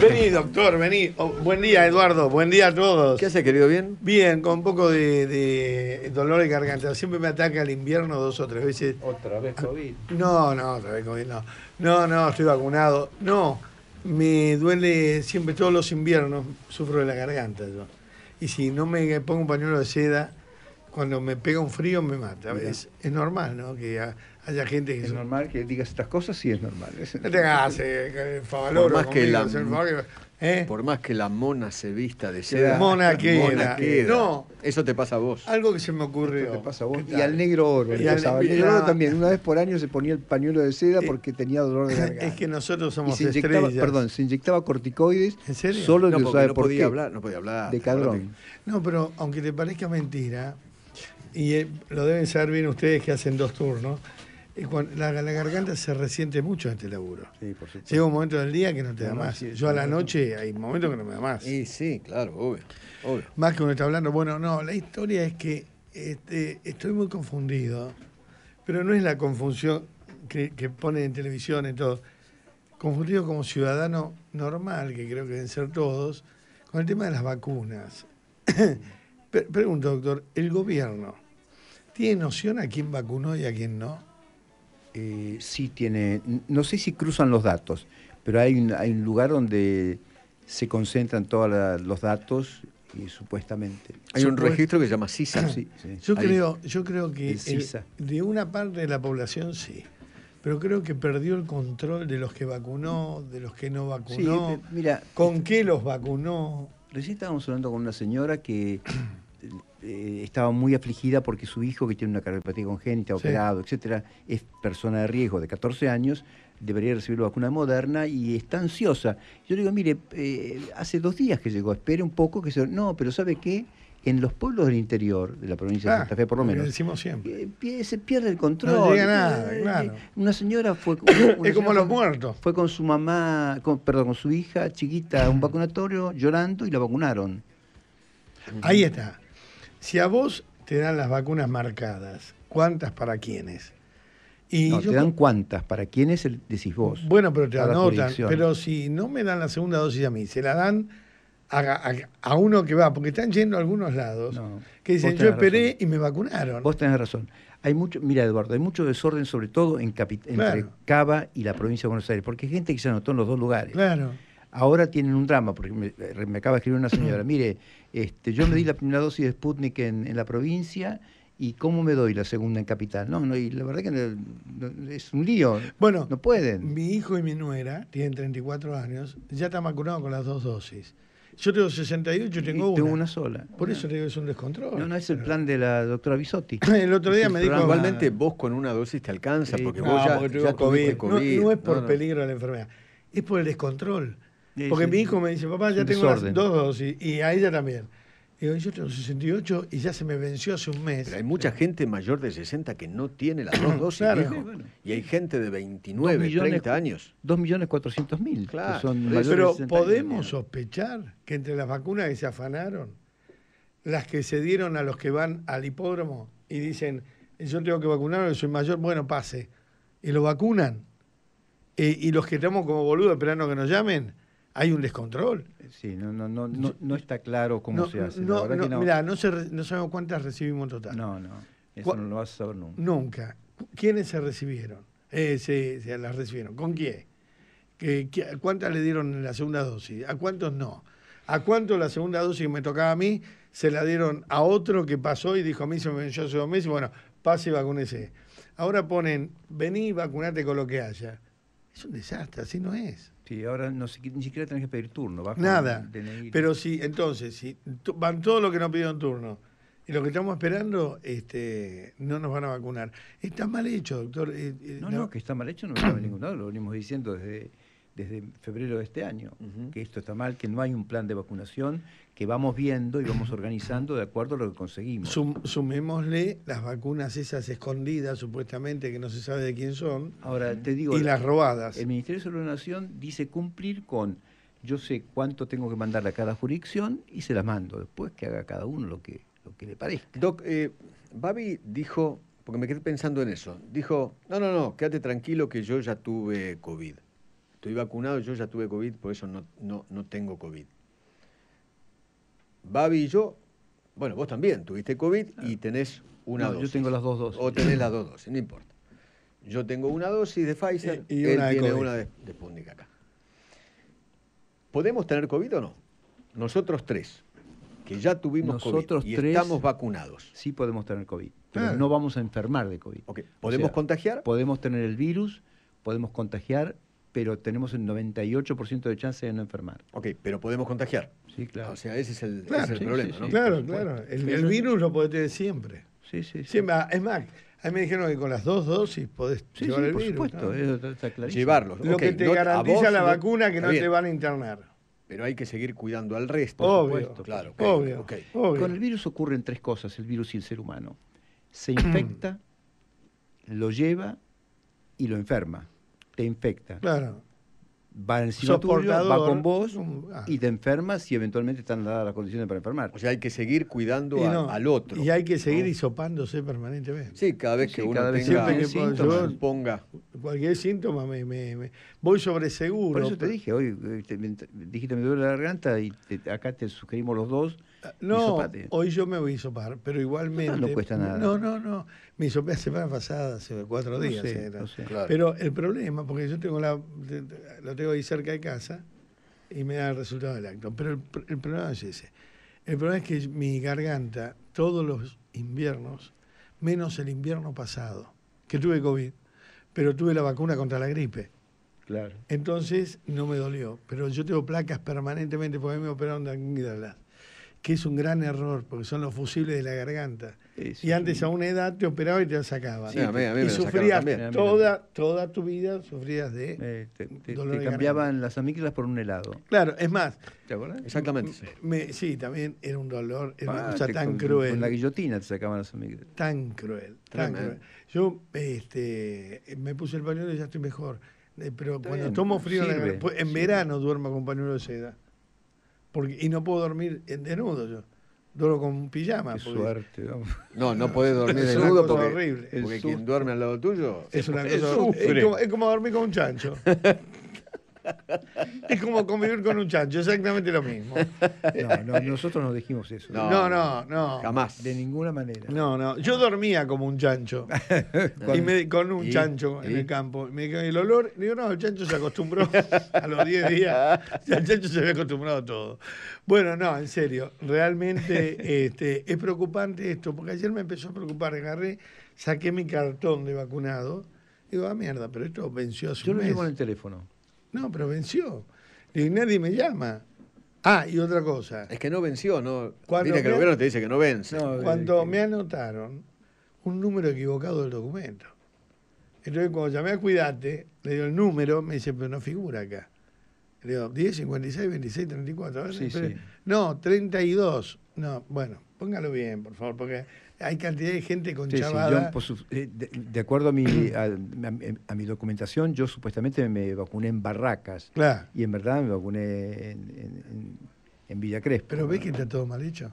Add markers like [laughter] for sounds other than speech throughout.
Vení, doctor, vení. Oh, buen día, Eduardo. Buen día a todos. ¿Qué hace, querido? ¿Bien? Bien, con un poco de, dolor de garganta. Siempre me ataca el invierno dos o tres veces. ¿Otra vez COVID? No, no, otra vez COVID no. No, no, estoy vacunado. No, me duele siempre todos los inviernos. Sufro de la garganta yo. Y si no me pongo un pañuelo de seda, cuando me pega un frío me mata. Es, es normal, ¿no? Que hay gente que... Es normal que digas estas cosas, sí es normal. no te hagas por más que la, favor, ¿eh? Por más que la mona se vista de seda, mona queda. Mona No, eso te pasa a vos. Algo que se me ocurrió. te pasa a vos. Y al negro oro. al negro oro ah. también. Una vez por año se ponía el pañuelo de seda eh, porque tenía dolor de garganta. Es que nosotros somos Perdón, se inyectaba corticoides. ¿En serio? Solo no, no podía Hablar, no podía hablar. De cadrón. No, pero aunque te parezca mentira, y eh, lo deben saber bien ustedes que hacen dos turnos, la, garganta se resiente mucho en este laburo. Llega un momento del día que no te da más. Yo a la noche hay momentos que no me da más. Sí, sí, claro, obvio, Más que uno está hablando. Bueno, no, la historia es que este, estoy muy confundido, pero no es la confusión que, que ponen en televisión y todo. Confundido como ciudadano normal, que creo que deben ser todos, con el tema de las vacunas. [coughs] Pregunto, doctor, ¿el gobierno tiene noción a quién vacunó y a quién no? Eh, sí tiene, no sé si cruzan los datos, pero hay un, lugar donde se concentran todos los datos y supuestamente. Hay un registro que se llama CISA. Yo, creo, yo creo que de una parte de la población sí, pero creo que perdió el control de los que vacunó, de los que no vacunó, mira, con este qué los vacunó. Recién estábamos hablando con una señora que eh, estaba muy afligida porque su hijo, que tiene una cardiopatía congénita, operado, etcétera, es persona de riesgo de 14 años, debería recibir la vacuna moderna y está ansiosa. Yo le digo, mire, eh, hace dos días que llegó, espere un poco que se. No, pero ¿sabe qué? en los pueblos del interior, de la provincia de ah, Santa Fe por lo menos. Lo decimos siempre. Eh, se pierde el control. No llega nada, Una señora fue. [coughs] como los muertos. Fue con su mamá, perdón, con su hija chiquita a un [coughs] vacunatorio llorando y la vacunaron. Ahí está si a vos te dan las vacunas marcadas, ¿cuántas para quiénes? Y te dan cuántas, para quiénes decís vos. Bueno, pero te anotan. Pero si no me dan la segunda dosis a mí, se la dan a, uno que va, porque están yendo a algunos lados que dicen, yo esperé y me vacunaron. Vos tenés razón. Hay mucho, mira Eduardo, hay mucho desorden, sobre todo en entre Cava y la provincia de Buenos Aires, porque hay gente que se anotó en los dos lugares. Claro. Ahora tienen un drama, porque me, eh, acaba de escribir una señora, mire, este, yo me di la primera dosis de Sputnik en, la provincia ¿Y cómo me doy la segunda en capital? No, no y la verdad que es un lío. Bueno, no pueden. Mi hijo y mi nuera tienen 34 años, ya están vacunados con las dos dosis. Yo tengo 68, tengo una. Tengo una sola. Por eso ah. te digo, es un descontrol. No, no es el plan de la doctora Bisotti. [laughs] el otro día me dijo... Igualmente vos con una dosis te alcanza, porque vos ya, No, es por peligro de la enfermedad, es por el descontrol. Porque mi hijo me dice, papá, ya tengo dos dosis. Y a ella también. Y yo tengo 68 y ya se me venció hace un mes. hay mucha gente mayor de 60 que no tiene las dos dosis, Y hay gente de 29, 30 años. 2.400.000. millones mil. Claro. Pero podemos sospechar que entre las vacunas que se afanaron, las que se dieron a los que van al hipódromo y dicen, yo tengo que vacunarme, soy mayor, bueno, pase. Y lo vacunan. y los que estamos como boludos esperando que nos llamen, hay un descontrol. Sí, no, no, no, no, está claro cómo se hace. No, no, no. no, no sabemos cuántas recibimos en total. No, no, eso no lo vas a saber nunca. Nunca. ¿Quiénes se recibieron? Eh, se, se, las recibieron. ¿Con quién? cuántas le dieron la segunda dosis? ¿A cuántos no? ¿A cuántos la segunda dosis me tocaba a mí se la dieron a otro que pasó y dijo a mí se me venció hace dos meses? Bueno, pase y vacúnese. Ahora ponen, vení y vacunate con lo que haya. Es un desastre, así no es. Sí, ahora no ni siquiera tenés que pedir turno. Nada. Pero sí, entonces, si van todos los que no pidieron turno y lo que estamos esperando, este, no nos van a vacunar. Está mal hecho, doctor. Eh, eh, no, no, que está mal hecho, no me en ningún lado, lo venimos diciendo desde desde febrero de este año, que esto está mal, que no hay un plan de vacunación, que vamos viendo y vamos organizando de acuerdo a lo que conseguimos. sumémosle las vacunas esas escondidas, supuestamente, que no se sabe de quién son, Ahora, te digo, y las robadas. El Ministerio de Salud de Nación dice cumplir con, yo sé cuánto tengo que mandarle a cada jurisdicción y se las mando, después que haga cada uno lo que, lo que le parezca. Doc, eh, Babi dijo, porque me quedé pensando en eso, dijo, no, no, no, quédate tranquilo que yo ya tuve COVID estoy vacunado, yo ya tuve COVID, por eso no, no, tengo COVID. Babi y yo, bueno, vos también tuviste COVID y tenés una no, dosis. Yo tengo las dos dosis. O tenés las dos dosis, no importa. Yo tengo una dosis de Pfizer y, una de tiene una de, de acá. ¿Podemos tener COVID o no? Nosotros tres, que ya tuvimos COVID y estamos vacunados. Sí podemos tener COVID, pero ah. no vamos a enfermar de COVID. ¿Podemos contagiar? Podemos tener el virus, podemos contagiar pero tenemos el 98% de chance de no enfermar. Ok, pero podemos contagiar. Sí, claro. O sea, ese es el, problema, ¿no? Claro, claro. El, virus lo puede tener siempre. Sí, sí, Siempre. Ah, es más, a mí me dijeron que con las dos dosis podés llevar el por virus. Por supuesto, está clarísimo. Llevarlos. Lo que te garantiza la vacuna que no te van a internar pero hay que seguir cuidando al resto. Obvio, por supuesto. Claro, obvio, okay. obvio, Con el virus ocurren tres cosas, el virus y el ser humano. Se infecta, [clears throat] lo lleva y lo enferma te infecta. Claro. Va va con vos ah. y te enfermas y eventualmente están dadas las condiciones para enfermar. O sea, hay que seguir cuidando al otro. Y hay que seguir hisopándose permanentemente. Sí, cada vez que uno tenga ponga. Cualquier síntoma me, voy sobre seguro. Por eso te dije, hoy eh, dijiste me duele la garganta y acá te sugerimos los dos no, hoy yo me voy a sopar, pero igualmente. No, no cuesta nada. No, no, no. Me hisopé la semana pasada, hace cuatro días. Sé, Pero el problema, porque yo tengo la, lo tengo ahí cerca de casa y me da el resultado del acto. Pero el, problema es ese. El problema es que mi garganta, todos los inviernos, menos el invierno pasado, que tuve COVID, pero tuve la vacuna contra la gripe. Claro. Entonces no me dolió. Pero yo tengo placas permanentemente porque a mí me operaron de anguilas que es un gran error, porque son los fusibles de la garganta. y antes a una edad te operaba y te la sacaban. y sufrías toda, toda tu vida, sufrías de dolor eh, te, te cambiaban las amígdalas por un helado. Claro, es más. ¿Te acuerdas? Exactamente. sí, también era un dolor, era una ah, cosa tan cruel. Con la guillotina te sacaban las amígdalas. Tan cruel, tan cruel. Yo este, me puse el pañuelo y ya estoy mejor. Eh, pero cuando tomo frío, en pues, verano duermo con pañuelo de seda porque, y no puedo dormir desnudo yo. duro con pijama. Qué suerte. No, no, no podés dormir es desnudo porque, horrible. porque quien duerme al lado tuyo es, una cosa, es como dormir con un chancho. [laughs] [laughs] Es como convivir con un chancho, exactamente lo mismo. No, nosotros no dijimos eso. No, no, no, Jamás. De ninguna manera. No, no. Yo dormía como un chancho. [laughs] con un chancho en el campo. Me el olor. Digo, no, el chancho se acostumbró a los 10 días. [laughs] El chancho se había acostumbrado a todo. Bueno, no, en serio. Realmente este, es preocupante esto, porque ayer me empezó a preocupar. Agarré, saqué mi cartón de vacunado. Digo, ah, mierda, pero esto venció a su Yo lo llevo en el teléfono. No, pero venció. Y nadie me llama. Ah, y otra cosa. Es que no venció, ¿no? Cuando que el gobierno te dice que no vence. cuando me anotaron un número equivocado del documento. Entonces, cuando llamé a Cuidate, le dio el número, me dice, pero no figura acá. Le digo, 10, 56, 26, 34. Sí, sí. No, 32. No, bueno, póngalo bien, por favor, porque hay cantidad de gente con eh, de, acuerdo a mi, a, mi documentación, yo supuestamente me vacuné en Barracas. Claro. Y en verdad me vacuné en, en, Villa Crespo. Pero ves que está todo mal hecho.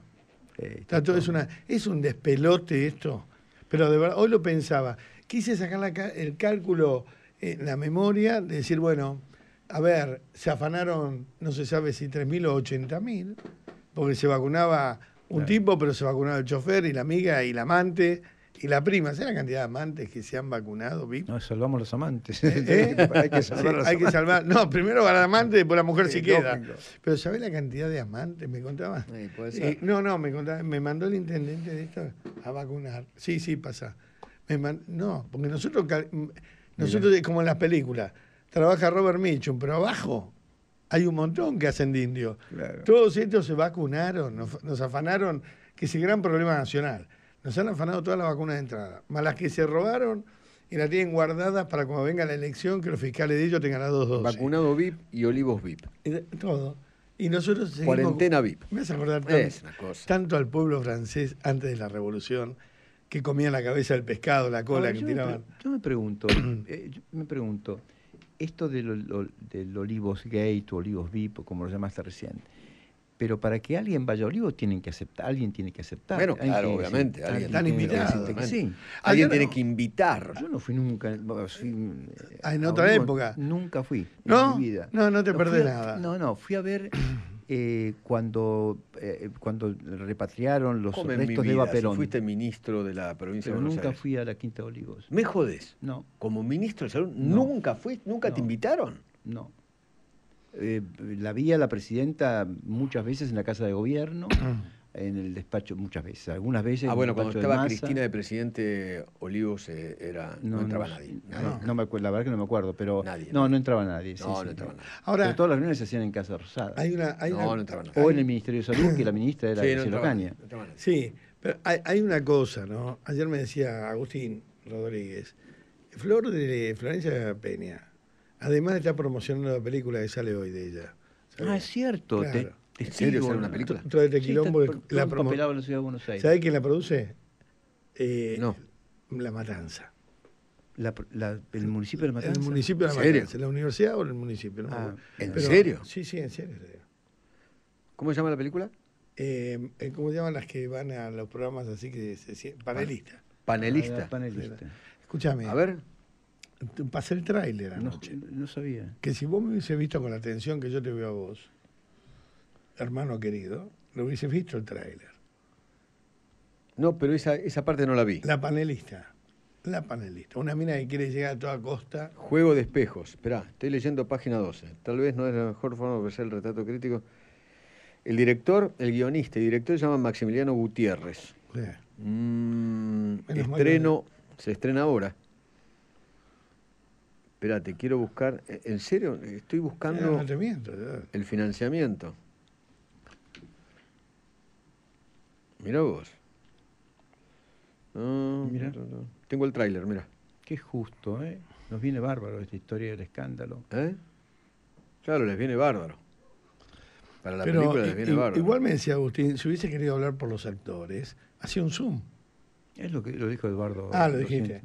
Eh, está todo, es, una, es un despelote esto. Pero de hoy lo pensaba. Quise sacar el cálculo, en la memoria, de decir, bueno, a ver, se afanaron, no se sabe si 3.000 o 80.000, porque se vacunaba un tipo, pero se vacunó el chofer y la amiga y la amante y la prima. ¿Sabes la cantidad de amantes que se han vacunado, No, salvamos los amantes. ¿Eh? [laughs] hay que salvar. No, primero para el amante y por la mujer si queda. Pero ¿sabés la cantidad de amantes? Me contaba. no, no, me Me mandó el intendente de esto a vacunar. Sí, sí, pasa. No, porque nosotros, nosotros como en las películas, trabaja Robert Mitchum, pero abajo hay un montón que hacen de indios. Todos estos se vacunaron, nos, afanaron, que es el gran problema nacional. Nos han afanado todas las vacunas de entrada, más las que se robaron y las tienen guardadas para cuando venga la elección que los fiscales de ellos tengan las dos dosis. Vacunado VIP y olivos VIP. Todo. Y nosotros Cuarentena VIP. Me vas a acordar tanto, al pueblo francés antes de la revolución que comían la cabeza del pescado, la cola que tiraban. yo me pregunto, [clears throat] eh, yo me pregunto, esto del, del Olivos Gate Olivos VIP, como lo llamaste recién, pero para que alguien vaya a Olivos tienen que aceptar, alguien tiene que aceptar. Bueno, claro, obviamente. Alguien, tiene, que sí. alguien tiene que invitar. Yo no fui nunca. Ah, en otra época. Nunca fui. ¿No? No, no te nada. No, no, fui a ver [clears throat] Eh, cuando, eh, cuando repatriaron los restos de Eva Perón. fuiste ministro de la provincia de Buenos nunca fui a la Quinta de Olivos. ¿Me jodes? No. ¿Como ministro de salud nunca fuiste? ¿Nunca te invitaron? No. Eh, la vi a la presidenta muchas veces en la Casa de Gobierno. [clears throat] en el despacho muchas veces, algunas veces. Ah, bueno, cuando estaba Cristina de presidente Olivos eh, era, no, entraba nadie. me la verdad que no me acuerdo, pero no, no entraba nadie. Ahora, todas las reuniones se hacían en Casa Rosada. Hay una, hay una, O en el Ministerio de Salud, que la ministra era sí, No Sí, pero hay, una cosa, ¿no? Ayer me decía Agustín Rodríguez, Flor de Florencia Peña, además está promocionando la película que sale hoy de ella. Ah, es cierto. Claro. ¿En serio hacer una película? ¿Otro de quilombo. la, en la ciudad de Buenos Aires. ¿Sabe quién la produce? Eh, no. La Matanza. La, la, ¿El municipio de La Matanza? El municipio de La Matanza. ¿En la universidad o el municipio? No ah, ¿En serio? Sí, sí, en serio. ¿Cómo se llama la película? Eh, eh, ¿Cómo se llaman las que van a los programas así que se, panelista? Panelista. Ah, Escúchame. A ver. Pasé el tráiler anoche. No, no sabía. Que si vos me hubiese visto con la atención que yo te veo a vos hermano querido, lo hubiese visto el tráiler. No, pero esa, esa parte no la vi. La panelista. La panelista. Una mina que quiere llegar a toda costa. Juego de espejos. Esperá, estoy leyendo página 12. Tal vez no es la mejor forma de ofrecer el retrato crítico. El director, el guionista y director se llama Maximiliano Gutiérrez. Mm, estreno, se estrena ahora. te quiero buscar. ¿En serio? Estoy buscando. el financiamiento. Mira vos. Tengo el tráiler, mira. Qué justo, ¿eh? Nos viene bárbaro esta historia del escándalo. ¿Eh? Claro, les viene bárbaro. Para la película les viene bárbaro. Igual me decía Agustín, si hubiese querido hablar por los actores, hacía un zoom. Es lo que lo dijo Eduardo. Ah, lo dijiste.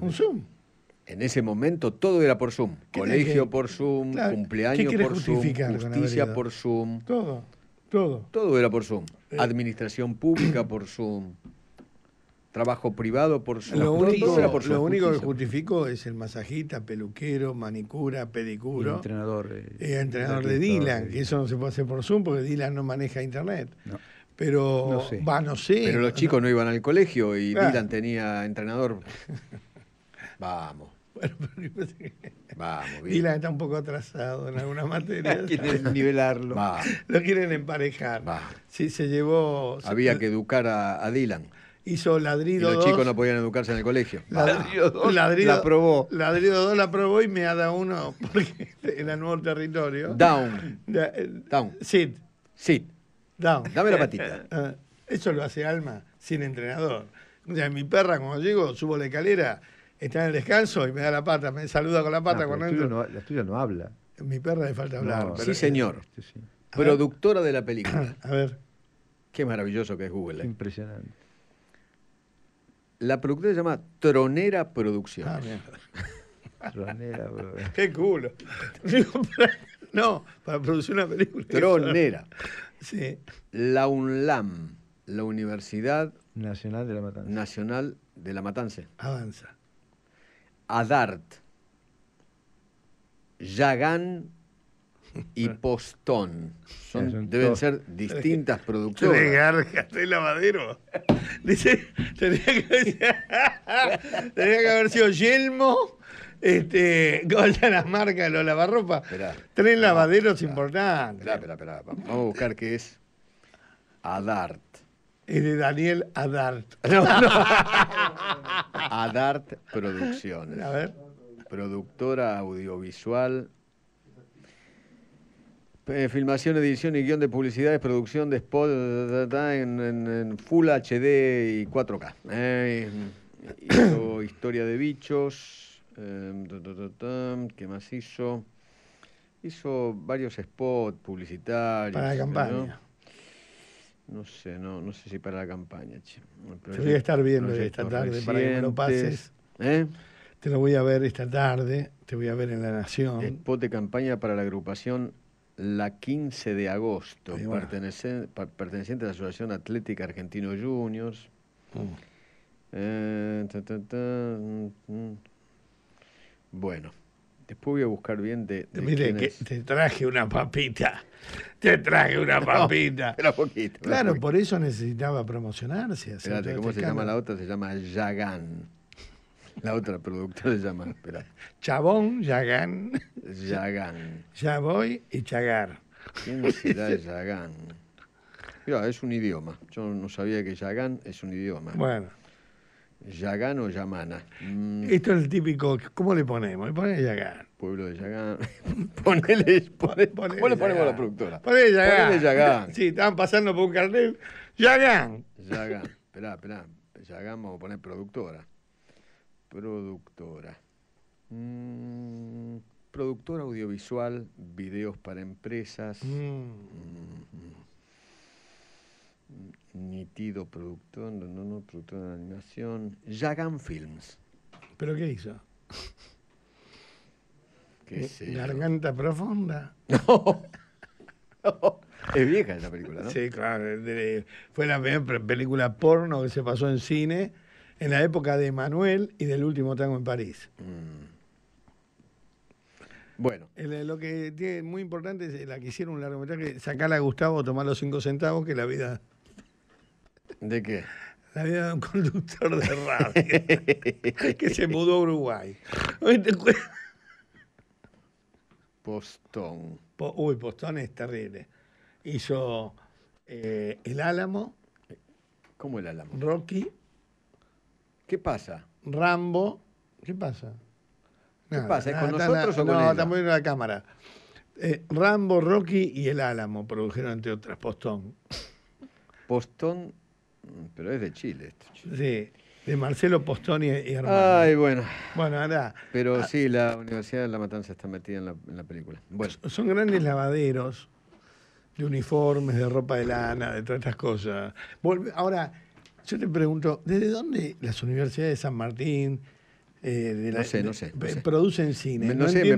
un zoom. En ese momento todo era por Zoom. Colegio por Zoom, cumpleaños por Zoom, justicia por Zoom. Todo. Todo. Todo era por Zoom. Administración pública por Zoom. Trabajo privado por Zoom. Lo único, Lo único que justificó es el masajista, peluquero, manicura, pedicuro. entrenador. entrenador de eh, Dylan, que eso no se puede hacer por Zoom porque Dylan no maneja internet. Pero, Pero los chicos no, iban al colegio y ah. Dylan tenía entrenador. [laughs] Vamos. Dylan está un poco atrasado en alguna materia. [laughs] quieren nivelarlo. Lo quieren emparejar. se llevó. Había que educar a, Dylan. Hizo ladrido. Y los chicos no podían educarse en el colegio. Ladrido 2 la probó Ladrido 2 la probó y me ha dado uno porque [laughs] era nuevo territorio. Down. Eh, Down. Sit. Sit. Down. Dame la patita. [laughs] Ah, eso lo hace Alma sin entrenador. O sea, mi perra, cuando llego, subo la escalera está en el descanso y me da la pata, me saluda con la pata No, la estudia no habla. Mi perra le falta hablar. sí, señor. Este, productora de la película. [clears throat] A ver. Qué maravilloso que es Google. Eh. impresionante. La productora se llama Tronera Producciones. Ah, [laughs] Tronera, bro. [laughs] Qué culo. [laughs] No, para producir una película. Tronera. Sí. La UNLAM, la Universidad Nacional de la Matanza. Nacional de la Matanza. Avanza. Adart, Yagán y [laughs] Postón. deben ser distintas [laughs] productoras. ¿Tres lavadero. [laughs] Dice, tendría que, tendría que haber sido Yelmo este, con las marcas, los lavarropas. Tres lavaderos esperá, importantes. Esperá, vamos a buscar qué es Adart y de Daniel Adart. [laughs] Adart Producciones. A ver. Productora audiovisual. Eh, filmación, edición y guión de publicidades, producción de spot en, Full HD y 4K. Eh, hizo Historia de Bichos. Em, ¿Qué más hizo? Hizo varios spots publicitarios. Para la campaña. No sé, no, no sé si para la campaña, Te voy a estar viendo esta tarde para que me lo pases. ¿eh? Te lo voy a ver esta tarde, te voy a ver en La Nación. Spot de campaña para la agrupación La 15 de agosto, perteneciente a la Asociación Atlética Argentino Juniors. Mm. Eh, mm, mm. Bueno. Después voy a buscar bien de. de Mire, te traje una papita. Te traje una [laughs] papita. era poquito. claro, por eso necesitaba promocionarse. Espérate, ¿cómo este se llama la otra? Se llama Yagán. La otra productora se llama. Chabón, Yagán. Yagán. [laughs] Ya voy y Chagar. ¿Quién [laughs] será Yagán? Mira, es un idioma. Yo no sabía que Yagán es un idioma. Bueno. Yagán o Yamana. Mm. Esto es el típico, ¿cómo le ponemos? Le ponemos Yagán. Pueblo de Yagán. [laughs] ponele, ¿Cómo le ponemos a la productora? Ponele Yagán. Yagán. Sí, estaban pasando por un cartel. Yagán. Yagán. Esperá, esperá. Yagán vamos a poner productora. Productora. Mm, productora audiovisual, videos para empresas. Mm. Nitido productor, no, no, productor de animación. Jagan Films. ¿Pero qué hizo? [laughs] ¿Qué ¿Garganta profunda? [laughs] Es vieja esa película, ¿no? Sí, claro. Fue la primera película porno que se pasó en cine en la época de Manuel y del último tango en París. Mm. Bueno. Eh, lo que tiene muy importante es eh, la que hicieron un largometraje, sacarla a Gustavo, tomar los cinco centavos, que la vida ¿De qué? La vida de un conductor de radio [laughs] que se mudó a Uruguay. Postón. uy, Postón es terrible. Hizo eh, El Álamo. ¿Cómo El Álamo? Rocky. ¿Qué pasa? Rambo. ¿Qué pasa? ¿Qué pasa? ¿Es con nosotros o con No, estamos viendo la cámara. Eh, Rambo, Rocky y El Álamo produjeron, entre otras, Postón. Postón Mm, pero es de Chile esto. Sí, de Marcelo Postoni y Armando Ay, bueno. Bueno, ahora. Pero ah, sí, la Universidad de La Matanza está metida en la, película. Bueno. Son grandes lavaderos de uniformes, de ropa de lana, de todas estas cosas. Ahora, yo te pregunto, ¿desde dónde las universidades de San Martín, eh, de la, no sé, no sé, producen cine? no, sé, me el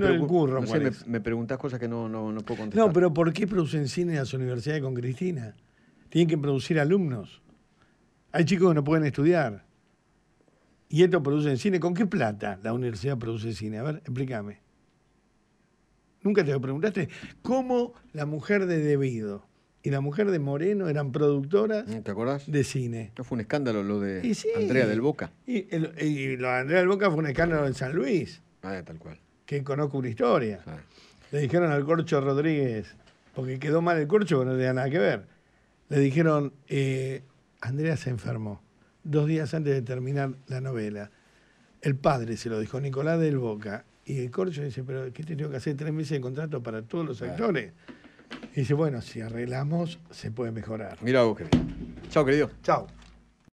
me, cosas que no, no puedo contestar. No, pero ¿por qué producen cine las universidades con Cristina? Tienen que producir alumnos. Hay chicos que no pueden estudiar. Y esto produce cine. ¿Con qué plata la universidad produce cine? A ver, explícame. Nunca te lo preguntaste. ¿Cómo la mujer de Debido y la mujer de Moreno eran productoras mm, ¿Te de cine? Esto fue un escándalo lo de Andrea del Boca. Y, lo de Andrea del Boca fue un escándalo en San Luis. Ah, tal cual. Que conozco una historia. Le dijeron al Corcho Rodríguez, porque quedó mal el Corcho, no tenía nada que ver. Le dijeron, eh, Andrea se enfermó dos días antes de terminar la novela. El padre se lo dijo Nicolás del Boca y el corcho dice, pero ¿qué tengo que hacer? Tres meses de contrato para todos los actores. Y dice, bueno, si arreglamos, se puede mejorar. Mira vos, querido. Chao, querido. Chao.